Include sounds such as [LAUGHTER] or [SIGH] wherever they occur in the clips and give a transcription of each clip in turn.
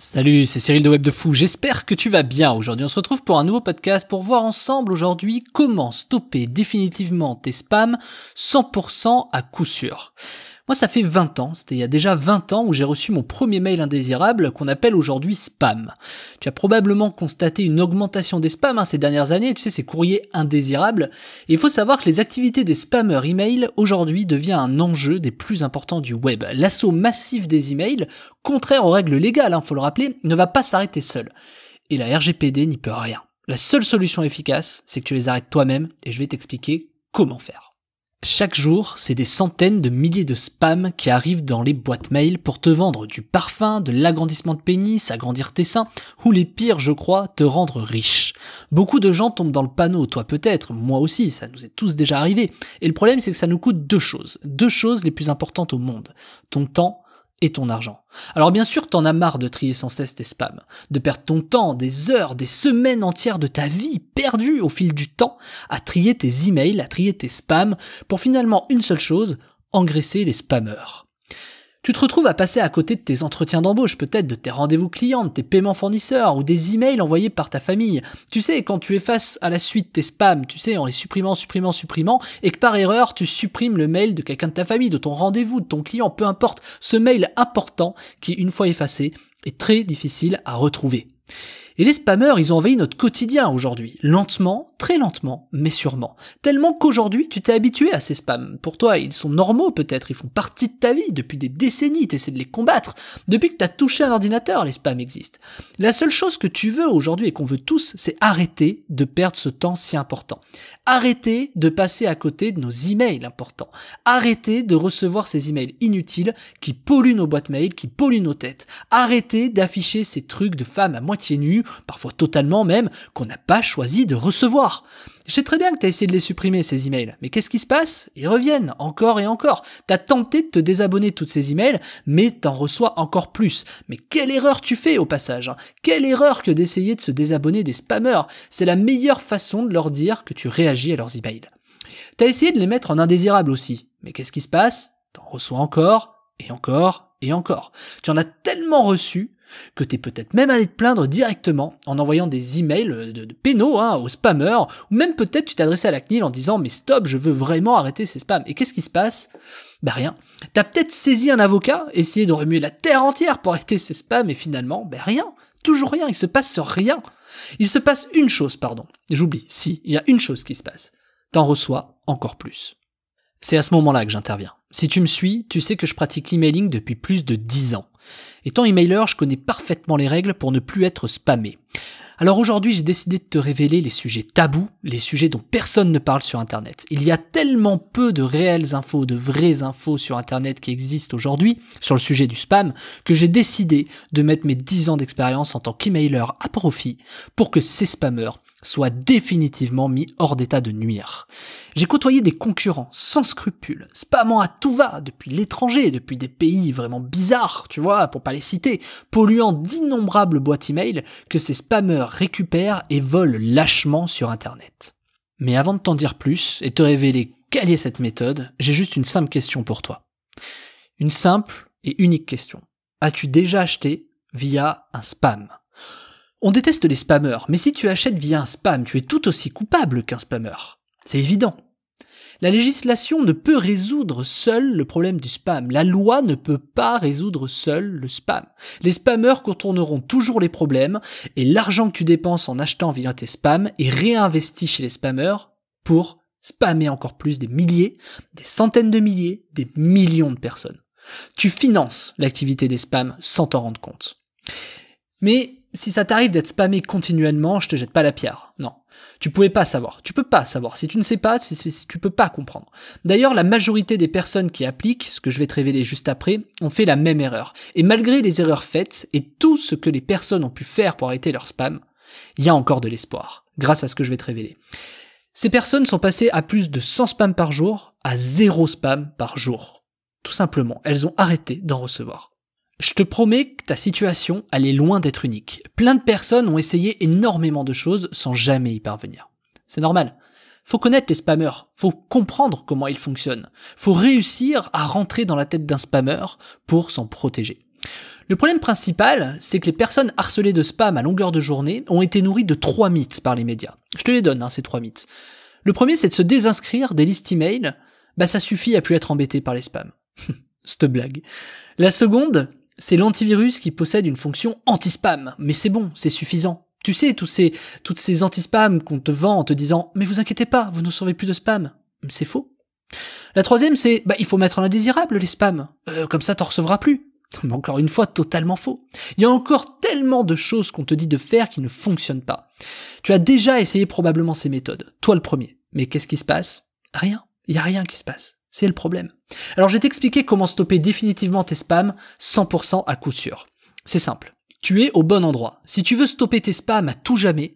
Salut, c'est Cyril de Web de Fou, j'espère que tu vas bien. Aujourd'hui on se retrouve pour un nouveau podcast pour voir ensemble aujourd'hui comment stopper définitivement tes spams 100% à coup sûr. Moi, ça fait 20 ans, c'était il y a déjà 20 ans où j'ai reçu mon premier mail indésirable qu'on appelle aujourd'hui spam. Tu as probablement constaté une augmentation des spams hein, ces dernières années, tu sais, ces courriers indésirables. il faut savoir que les activités des spammers email aujourd'hui devient un enjeu des plus importants du web. L'assaut massif des emails, contraire aux règles légales, hein, faut le rappeler, ne va pas s'arrêter seul. Et la RGPD n'y peut rien. La seule solution efficace, c'est que tu les arrêtes toi-même et je vais t'expliquer comment faire. Chaque jour, c'est des centaines de milliers de spams qui arrivent dans les boîtes mail pour te vendre du parfum, de l'agrandissement de pénis, agrandir tes seins, ou les pires, je crois, te rendre riche. Beaucoup de gens tombent dans le panneau, toi peut-être, moi aussi, ça nous est tous déjà arrivé. Et le problème, c'est que ça nous coûte deux choses. Deux choses les plus importantes au monde. Ton temps et ton argent. Alors bien sûr, t'en as marre de trier sans cesse tes spams, de perdre ton temps, des heures, des semaines entières de ta vie perdues au fil du temps à trier tes emails, à trier tes spams, pour finalement une seule chose, engraisser les spammeurs. Tu te retrouves à passer à côté de tes entretiens d'embauche, peut-être de tes rendez-vous clients, de tes paiements fournisseurs ou des emails envoyés par ta famille. Tu sais, quand tu effaces à la suite tes spams, tu sais, en les supprimant, supprimant, supprimant, et que par erreur, tu supprimes le mail de quelqu'un de ta famille, de ton rendez-vous, de ton client, peu importe, ce mail important qui, une fois effacé, est très difficile à retrouver. Et les spammers, ils ont envahi notre quotidien aujourd'hui, lentement, très lentement, mais sûrement. Tellement qu'aujourd'hui, tu t'es habitué à ces spams. Pour toi, ils sont normaux peut-être, ils font partie de ta vie depuis des décennies, tu t'essaies de les combattre. Depuis que t'as touché un ordinateur, les spams existent. La seule chose que tu veux aujourd'hui et qu'on veut tous, c'est arrêter de perdre ce temps si important. Arrêter de passer à côté de nos emails importants. Arrêter de recevoir ces emails inutiles qui polluent nos boîtes mail, qui polluent nos têtes. Arrêter d'afficher ces trucs de femmes à moitié nues parfois totalement même, qu'on n'a pas choisi de recevoir. Je sais très bien que tu as essayé de les supprimer, ces emails, mais qu'est-ce qui se passe Ils reviennent encore et encore. Tu as tenté de te désabonner de toutes ces emails, mais t'en reçois encore plus. Mais quelle erreur tu fais au passage hein. Quelle erreur que d'essayer de se désabonner des spammers C'est la meilleure façon de leur dire que tu réagis à leurs emails. T'as essayé de les mettre en indésirable aussi, mais qu'est-ce qui se passe T'en reçois encore, et encore, et encore. Tu en as tellement reçu que t'es peut-être même allé te plaindre directement en envoyant des emails euh, de, de pénaux hein, aux spammeurs ou même peut-être tu t'adressais à la CNIL en disant mais stop, je veux vraiment arrêter ces spams. Et qu'est-ce qui se passe Bah rien. T'as peut-être saisi un avocat, essayé de remuer la terre entière pour arrêter ces spams, et finalement, ben rien. Toujours rien, il se passe rien. Il se passe une chose, pardon. J'oublie, si, il y a une chose qui se passe. T'en reçois encore plus. C'est à ce moment-là que j'interviens. Si tu me suis, tu sais que je pratique l'emailing depuis plus de 10 ans. Étant emailer, je connais parfaitement les règles pour ne plus être spammé. Alors aujourd'hui, j'ai décidé de te révéler les sujets tabous, les sujets dont personne ne parle sur Internet. Il y a tellement peu de réelles infos, de vraies infos sur Internet qui existent aujourd'hui sur le sujet du spam que j'ai décidé de mettre mes 10 ans d'expérience en tant qu'emailer à profit pour que ces spammers soit définitivement mis hors d'état de nuire. J'ai côtoyé des concurrents sans scrupules, spammant à tout va depuis l'étranger, depuis des pays vraiment bizarres, tu vois, pour pas les citer, polluant d'innombrables boîtes email que ces spammeurs récupèrent et volent lâchement sur internet. Mais avant de t'en dire plus et te révéler quelle est cette méthode, j'ai juste une simple question pour toi. Une simple et unique question. As-tu déjà acheté via un spam on déteste les spammers, mais si tu achètes via un spam, tu es tout aussi coupable qu'un spammer. C'est évident. La législation ne peut résoudre seule le problème du spam. La loi ne peut pas résoudre seule le spam. Les spammers contourneront toujours les problèmes et l'argent que tu dépenses en achetant via tes spams est réinvesti chez les spammers pour spammer encore plus des milliers, des centaines de milliers, des millions de personnes. Tu finances l'activité des spams sans t'en rendre compte. Mais si ça t'arrive d'être spammé continuellement, je te jette pas la pierre. Non. Tu pouvais pas savoir. Tu peux pas savoir. Si tu ne sais pas, si, si tu peux pas comprendre. D'ailleurs, la majorité des personnes qui appliquent, ce que je vais te révéler juste après, ont fait la même erreur. Et malgré les erreurs faites et tout ce que les personnes ont pu faire pour arrêter leur spam, il y a encore de l'espoir. Grâce à ce que je vais te révéler. Ces personnes sont passées à plus de 100 spams par jour, à zéro spam par jour. Tout simplement. Elles ont arrêté d'en recevoir. Je te promets que ta situation, allait est loin d'être unique. Plein de personnes ont essayé énormément de choses sans jamais y parvenir. C'est normal. Faut connaître les spammers, faut comprendre comment ils fonctionnent, faut réussir à rentrer dans la tête d'un spammer pour s'en protéger. Le problème principal, c'est que les personnes harcelées de spam à longueur de journée ont été nourries de trois mythes par les médias. Je te les donne, hein, ces trois mythes. Le premier, c'est de se désinscrire des listes email, bah ça suffit à plus être embêté par les spams. [LAUGHS] Cette blague. La seconde, c'est l'antivirus qui possède une fonction anti-spam, mais c'est bon, c'est suffisant. Tu sais, tous ces, toutes ces anti spams qu'on te vend en te disant Mais vous inquiétez pas, vous ne sauvez plus de spam. C'est faux. La troisième, c'est bah, il faut mettre en indésirable les spams. Euh, comme ça, t'en recevras plus. [LAUGHS] Mais encore une fois, totalement faux. Il y a encore tellement de choses qu'on te dit de faire qui ne fonctionnent pas. Tu as déjà essayé probablement ces méthodes, toi le premier. Mais qu'est-ce qui se passe Rien. Il n'y a rien qui se passe. C'est le problème. Alors je vais t'expliquer comment stopper définitivement tes spams 100% à coup sûr. C'est simple. Tu es au bon endroit. Si tu veux stopper tes spams à tout jamais,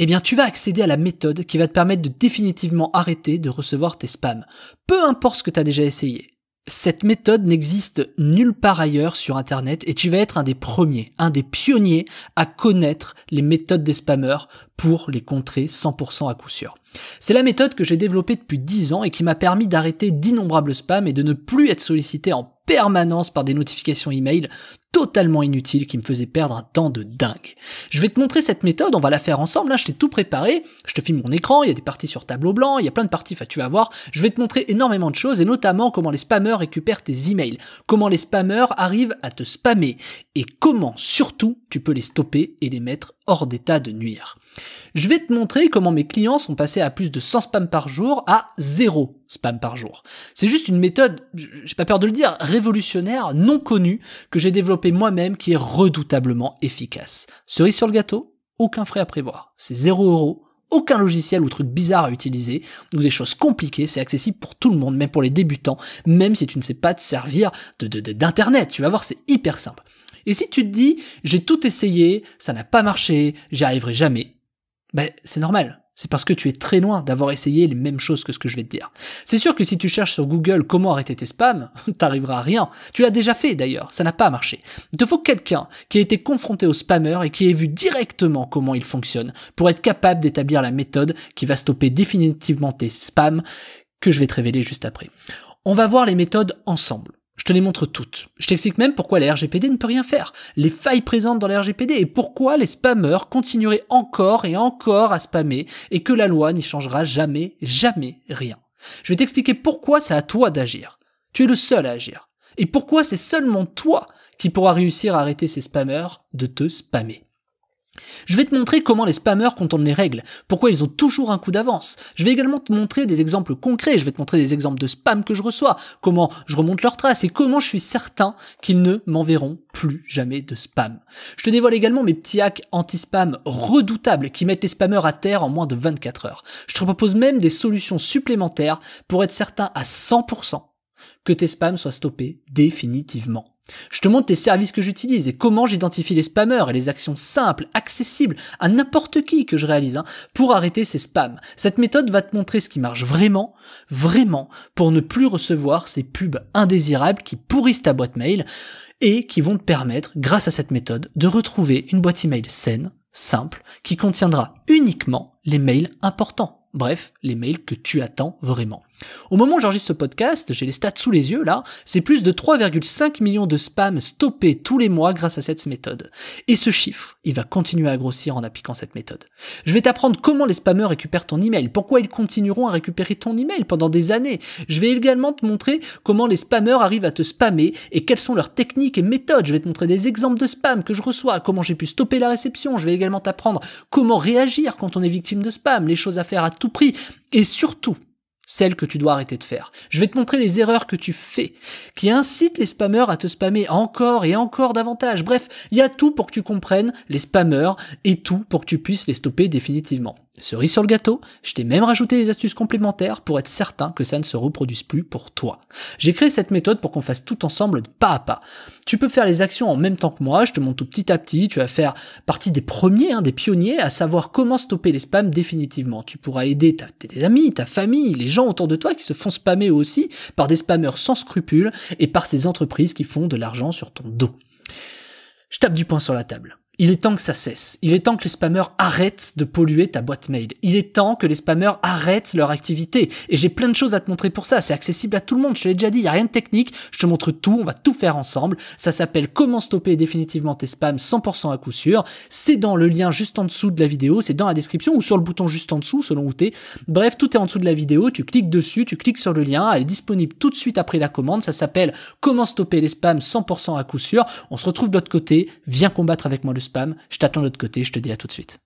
eh bien tu vas accéder à la méthode qui va te permettre de définitivement arrêter de recevoir tes spams. Peu importe ce que tu as déjà essayé. Cette méthode n'existe nulle part ailleurs sur Internet et tu vas être un des premiers, un des pionniers à connaître les méthodes des spammers pour les contrer 100% à coup sûr. C'est la méthode que j'ai développée depuis 10 ans et qui m'a permis d'arrêter d'innombrables spams et de ne plus être sollicité en permanence par des notifications email totalement inutile qui me faisait perdre un temps de dingue. Je vais te montrer cette méthode, on va la faire ensemble, là hein, je t'ai tout préparé, je te filme mon écran, il y a des parties sur tableau blanc, il y a plein de parties, tu vas voir, je vais te montrer énormément de choses et notamment comment les spammers récupèrent tes emails, comment les spammers arrivent à te spammer et comment surtout tu peux les stopper et les mettre hors d'état de nuire. Je vais te montrer comment mes clients sont passés à plus de 100 spams par jour à 0 spam par jour. C'est juste une méthode, j'ai pas peur de le dire, révolutionnaire, non connue, que j'ai développée moi-même qui est redoutablement efficace. Cerise sur le gâteau, aucun frais à prévoir. C'est 0 euros, aucun logiciel ou truc bizarre à utiliser, ou des choses compliquées, c'est accessible pour tout le monde, même pour les débutants, même si tu ne sais pas te servir d'internet. De, tu vas voir, c'est hyper simple. Et si tu te dis, j'ai tout essayé, ça n'a pas marché, j'y arriverai jamais, ben, c'est normal c'est parce que tu es très loin d'avoir essayé les mêmes choses que ce que je vais te dire. C'est sûr que si tu cherches sur Google comment arrêter tes spams, [LAUGHS] t'arriveras à rien. Tu l'as déjà fait d'ailleurs, ça n'a pas marché. Il te faut quelqu'un qui a été confronté aux spammers et qui ait vu directement comment ils fonctionnent pour être capable d'établir la méthode qui va stopper définitivement tes spams que je vais te révéler juste après. On va voir les méthodes ensemble. Je te les montre toutes. Je t'explique même pourquoi la RGPD ne peut rien faire, les failles présentes dans la RGPD et pourquoi les spammers continueraient encore et encore à spammer et que la loi n'y changera jamais, jamais rien. Je vais t'expliquer pourquoi c'est à toi d'agir. Tu es le seul à agir. Et pourquoi c'est seulement toi qui pourras réussir à arrêter ces spammers de te spammer. Je vais te montrer comment les spammers contournent les règles, pourquoi ils ont toujours un coup d'avance. Je vais également te montrer des exemples concrets, je vais te montrer des exemples de spam que je reçois, comment je remonte leurs traces et comment je suis certain qu'ils ne m'enverront plus jamais de spam. Je te dévoile également mes petits hacks anti-spam redoutables qui mettent les spammers à terre en moins de 24 heures. Je te propose même des solutions supplémentaires pour être certain à 100% que tes spams soient stoppés définitivement. Je te montre les services que j'utilise et comment j'identifie les spammers et les actions simples, accessibles à n'importe qui que je réalise hein, pour arrêter ces spams. Cette méthode va te montrer ce qui marche vraiment, vraiment, pour ne plus recevoir ces pubs indésirables qui pourrissent ta boîte mail et qui vont te permettre, grâce à cette méthode, de retrouver une boîte email saine, simple, qui contiendra uniquement les mails importants. Bref, les mails que tu attends vraiment. Au moment où j'enregistre ce podcast, j'ai les stats sous les yeux là, c'est plus de 3,5 millions de spams stoppés tous les mois grâce à cette méthode. Et ce chiffre, il va continuer à grossir en appliquant cette méthode. Je vais t'apprendre comment les spammers récupèrent ton email, pourquoi ils continueront à récupérer ton email pendant des années. Je vais également te montrer comment les spammers arrivent à te spammer et quelles sont leurs techniques et méthodes. Je vais te montrer des exemples de spam que je reçois, comment j'ai pu stopper la réception. Je vais également t'apprendre comment réagir quand on est victime de spam, les choses à faire à tout prix et surtout celle que tu dois arrêter de faire. Je vais te montrer les erreurs que tu fais, qui incitent les spammers à te spammer encore et encore davantage. Bref, il y a tout pour que tu comprennes les spammers et tout pour que tu puisses les stopper définitivement. Cerise sur le gâteau, je t'ai même rajouté des astuces complémentaires pour être certain que ça ne se reproduise plus pour toi. J'ai créé cette méthode pour qu'on fasse tout ensemble de pas à pas. Tu peux faire les actions en même temps que moi, je te montre tout petit à petit, tu vas faire partie des premiers, hein, des pionniers à savoir comment stopper les spams définitivement. Tu pourras aider tes amis, ta famille, les gens autour de toi qui se font spammer aussi par des spammers sans scrupules et par ces entreprises qui font de l'argent sur ton dos. Je tape du poing sur la table. Il est temps que ça cesse. Il est temps que les spammers arrêtent de polluer ta boîte mail. Il est temps que les spammers arrêtent leur activité. Et j'ai plein de choses à te montrer pour ça. C'est accessible à tout le monde. Je te l'ai déjà dit, il n'y a rien de technique. Je te montre tout. On va tout faire ensemble. Ça s'appelle Comment stopper définitivement tes spams 100% à coup sûr. C'est dans le lien juste en dessous de la vidéo. C'est dans la description ou sur le bouton juste en dessous, selon où t'es. Bref, tout est en dessous de la vidéo. Tu cliques dessus, tu cliques sur le lien. Elle est disponible tout de suite après la commande. Ça s'appelle Comment stopper les spams 100% à coup sûr. On se retrouve de l'autre côté. Viens combattre avec moi le spam. Je t'attends de l'autre côté, je te dis à tout de suite.